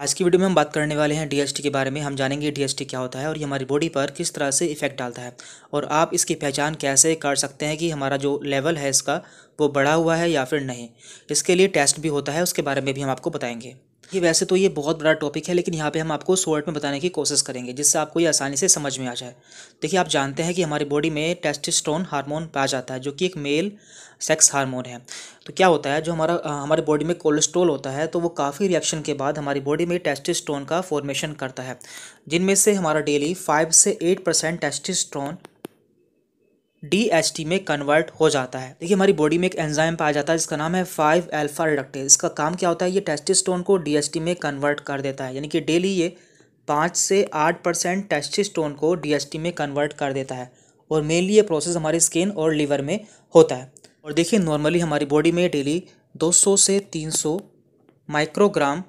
आज की वीडियो में हम बात करने वाले हैं डीएसटी के बारे में हम जानेंगे डीएसटी क्या होता है और ये हमारी बॉडी पर किस तरह से इफेक्ट डालता है और आप इसकी पहचान कैसे कर सकते हैं कि हमारा जो लेवल है इसका वो बढ़ा हुआ है या फिर नहीं इसके लिए टेस्ट भी होता है उसके बारे में भी हम आपको बताएंगे ये वैसे तो ये बहुत बड़ा टॉपिक है लेकिन यहाँ पे हम आपको शॉर्ट में बताने की कोशिश करेंगे जिससे आपको ये आसानी से समझ में आ जाए देखिए आप जानते हैं कि हमारी बॉडी में टेस्टोस्टेरोन हार्मोन पाया जाता है जो कि एक मेल सेक्स हार्मोन है तो क्या होता है जो हमारा हमारे बॉडी में कोलेस्ट्रोल होता है तो वो काफ़ी रिएक्शन के बाद हमारी बॉडी में टेस्टोस्टेरोन का फॉर्मेशन करता है जिनमें से हमारा डेली फाइव से eight percent testosterone D T में कन्वर्ट हो जाता है देखिए हमारी बॉडी में एक एंजाइम पाया जाता है जिसका नाम है फाइव एल्फा रिडक्टेज इसका काम क्या होता है ये टेस्टिस्टोन को डी टी में कन्वर्ट कर देता है यानी कि डेली ये पाँच से आठ परसेंट टेस्टिस्टोन को डी टी में कन्वर्ट कर देता है और मेनली ये प्रोसेस हमारे स्किन और लीवर में होता है और देखिए नॉर्मली हमारी बॉडी में डेली दो से तीन माइक्रोग्राम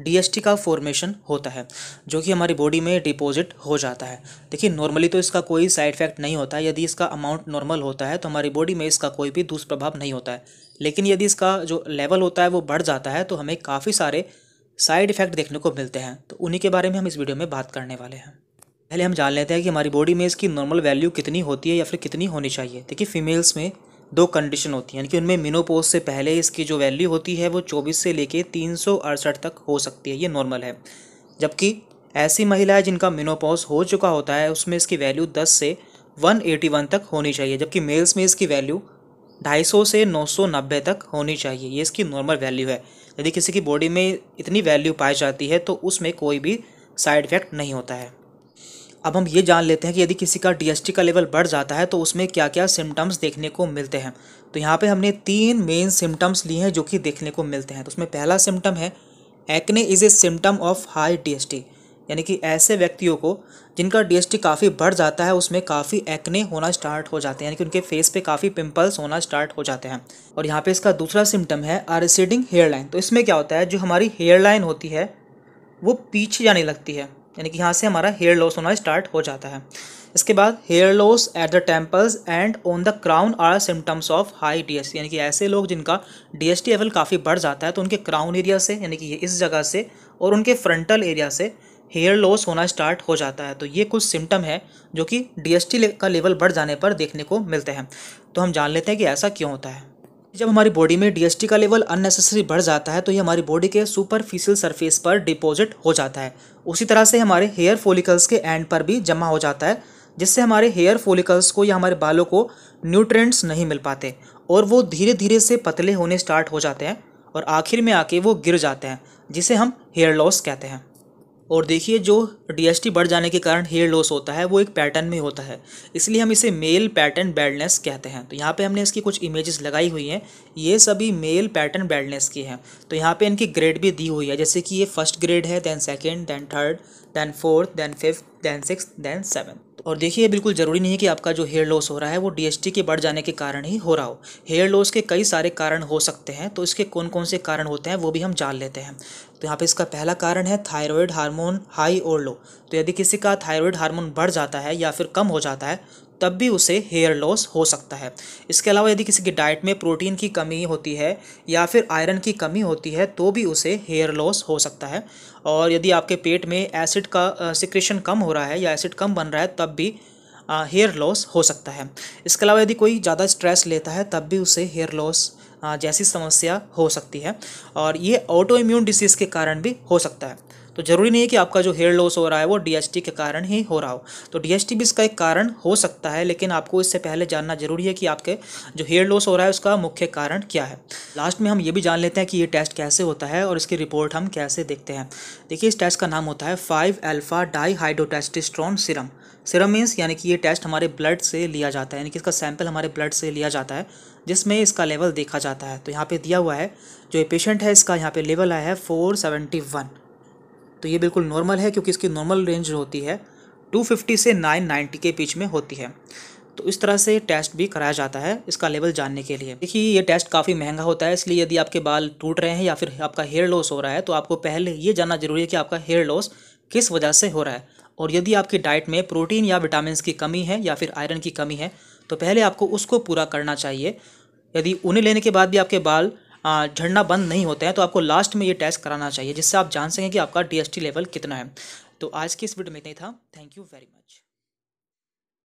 डीएसटी का फॉर्मेशन होता है जो कि हमारी बॉडी में डिपॉजिट हो जाता है देखिए नॉर्मली तो इसका कोई साइड इफेक्ट नहीं होता है यदि इसका अमाउंट नॉर्मल होता है तो हमारी बॉडी में इसका कोई भी दुष्प्रभाव नहीं होता है लेकिन यदि इसका जो लेवल होता है वो बढ़ जाता है तो हमें काफ़ी सारे साइड इफेक्ट देखने को मिलते हैं तो उन्हीं के बारे में हम इस वीडियो में बात करने वाले हैं पहले हम जान लेते हैं कि हमारी बॉडी में इसकी नॉर्मल वैल्यू कितनी होती है या फिर कितनी होनी चाहिए देखिए फीमेल्स में दो कंडीशन होती हैं यानी कि उनमें मिनोपोज से पहले इसकी जो वैल्यू होती है वो चौबीस से लेके तीन तक हो सकती है ये नॉर्मल है जबकि ऐसी महिलाएं जिनका मिनोपोज हो चुका होता है उसमें इसकी वैल्यू 10 से 181 तक होनी चाहिए जबकि मेल्स में इसकी वैल्यू 250 से 990 तक होनी चाहिए ये इसकी नॉर्मल वैल्यू है यदि किसी की बॉडी में इतनी वैल्यू पाई जाती है तो उसमें कोई भी साइड इफेक्ट नहीं होता है अब हम ये जान लेते हैं कि यदि किसी का डीएसटी का लेवल बढ़ जाता है तो उसमें क्या क्या सिम्टम्स देखने को मिलते हैं तो यहाँ पे हमने तीन मेन सिम्टम्स लिए हैं जो कि देखने को मिलते हैं तो उसमें पहला सिम्टम है acne is a symptom of high DST यानी कि ऐसे व्यक्तियों को जिनका डीएसटी काफ़ी बढ़ जाता है उसमें काफ़ी एक्ने होना स्टार्ट हो जाते हैं यानी कि उनके फेस पे काफ़ी पिंपल्स होना स्टार्ट हो जाते हैं और यहाँ पे इसका दूसरा सिम्टम है आर रिसीडिंग हेयर लाइन तो इसमें क्या होता है जो हमारी हेयर लाइन होती है वो पीछे जाने लगती है यानी कि यहाँ से हमारा हेयर लॉस होना स्टार्ट हो जाता है इसके बाद hair loss at the temples and on the crown are symptoms of high DST यानी कि ऐसे लोग जिनका डीएसटी लेवल काफ़ी बढ़ जाता है तो उनके क्राउन एरिया से यानी कि ये इस जगह से और उनके फ्रंटल एरिया से हेयर लॉस होना स्टार्ट हो जाता है तो ये कुछ सिम्टम है जो कि डीएसटी का लेवल बढ़ जाने पर देखने को मिलते हैं तो हम जान लेते हैं कि ऐसा क्यों होता है जब हमारी बॉडी में डीएसटी का लेवल अननेसेसरी बढ़ जाता है तो ये हमारी बॉडी के सुपरफिशियल सरफेस पर डिपॉजिट हो जाता है उसी तरह से हमारे हेयर फोलिकल्स के एंड पर भी जमा हो जाता है जिससे हमारे हेयर फोलिकल्स को या हमारे बालों को न्यूट्रेंट्स नहीं मिल पाते और वो धीरे धीरे से पतले होने स्टार्ट हो जाते हैं और आखिर में आके वो गिर जाते हैं जिसे हम हेयर लॉस कहते हैं और देखिए जो डीएसटी बढ़ जाने के कारण हेयर लॉस होता है वो एक पैटर्न में होता है इसलिए हम इसे मेल पैटर्न बैडनेस कहते हैं तो यहाँ पे हमने इसकी कुछ इमेजेस लगाई हुई हैं ये सभी मेल पैटर्न बैडनेस की हैं तो यहाँ पे इनकी ग्रेड भी दी हुई है जैसे कि ये फर्स्ट ग्रेड है then second then third then fourth then fifth then six then seventh और देखिए बिल्कुल ज़रूरी नहीं है कि आपका जो हेयर लॉस हो रहा है वो डी के बढ़ जाने के कारण ही हो रहा हो हेयर लॉस के कई सारे कारण हो सकते हैं तो इसके कौन कौन से कारण होते हैं वो भी हम जान लेते हैं तो यहाँ पे इसका पहला कारण है थायराइड हार्मोन हाई और लो तो यदि किसी का थायराइड हार्मोन बढ़ जाता है या फिर कम हो जाता है तब भी उसे हेयर लॉस हो सकता है इसके अलावा यदि किसी की डाइट में प्रोटीन की कमी होती है या फिर आयरन की कमी होती है तो भी उसे हेयर लॉस हो सकता है और यदि आपके पेट में एसिड का सिक्रेशन कम हो रहा है या एसिड कम बन रहा है तब भी हेयर लॉस हो सकता है इसके अलावा यदि कोई ज़्यादा स्ट्रेस लेता है तब भी उसे हेयर लॉस जैसी समस्या हो सकती है और ये ऑटो इम्यून डिसीज़ के कारण भी हो सकता है तो ज़रूरी नहीं है कि आपका जो हेयर लॉस हो रहा है वो डीएसटी के कारण ही हो रहा हो तो डीएसटी भी इसका एक कारण हो सकता है लेकिन आपको इससे पहले जानना ज़रूरी है कि आपके जो हेयर लॉस हो रहा है उसका मुख्य कारण क्या है लास्ट में हम ये भी जान लेते हैं कि ये टेस्ट कैसे होता है और इसकी रिपोर्ट हम कैसे देखते हैं देखिए इस टेस्ट का नाम होता है five alpha dihydrotestosterone serum serum means यानी कि ये टेस्ट हमारे ब्लड से लिया जाता है यानी कि इसका सैंपल हमारे ब्लड से लिया जाता है जिसमें इसका लेवल देखा जाता है तो यहाँ पे दिया हुआ है जो ये पेशेंट है इसका यहाँ पे लेवल आया है फोर सेवेंटी वन तो ये बिल्कुल नॉर्मल है क्योंकि इसकी नॉर्मल रेंज होती है 250 से 990 के बीच में होती है तो इस तरह से टेस्ट भी कराया जाता है इसका लेवल जानने के लिए देखिए ये टेस्ट काफ़ी महंगा होता है इसलिए यदि आपके बाल टूट रहे हैं या फिर आपका हेयर लॉस हो रहा है तो आपको पहले ये जानना जरूरी है कि आपका हेयर लॉस किस वजह से हो रहा है और यदि आपकी डाइट में प्रोटीन या विटामिन की कमी है या फिर आयरन की कमी है तो पहले आपको उसको पूरा करना चाहिए यदि उन्हें लेने के बाद भी आपके बाल झड़ना बंद नहीं होते हैं तो आपको लास्ट में ये टेस्ट कराना चाहिए जिससे आप जान सकें कि आपका डी लेवल कितना है तो आज की इस वीडियो में इतना ही था थैंक यू वेरी मच